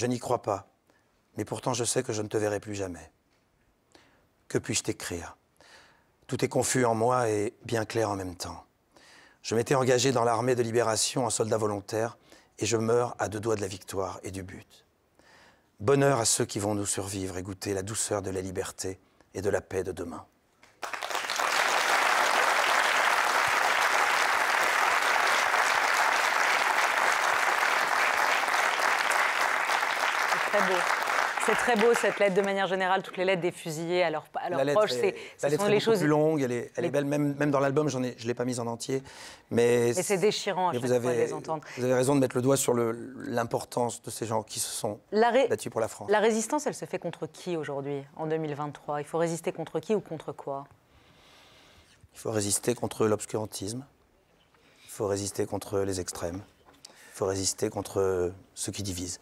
Je n'y crois pas, mais pourtant je sais que je ne te verrai plus jamais. Que puis-je t'écrire Tout est confus en moi et bien clair en même temps. Je m'étais engagé dans l'armée de libération en soldat volontaire et je meurs à deux doigts de la victoire et du but. Bonheur à ceux qui vont nous survivre et goûter la douceur de la liberté et de la paix de demain. beau. C'est très beau cette lettre de manière générale, toutes les lettres des fusillés à leurs leur proches. C'est, la ce lettre sont est les choses plus longue, elle est, belle, même, même dans l'album, j'en ai, je l'ai pas mise en entier, mais c'est déchirant. À chaque vous avez, les entendre. vous avez raison de mettre le doigt sur l'importance de ces gens qui se sont battus pour la France. La résistance, elle se fait contre qui aujourd'hui, en 2023 Il faut résister contre qui ou contre quoi Il faut résister contre l'obscurantisme. Il faut résister contre les extrêmes. Il faut résister contre ceux qui divisent.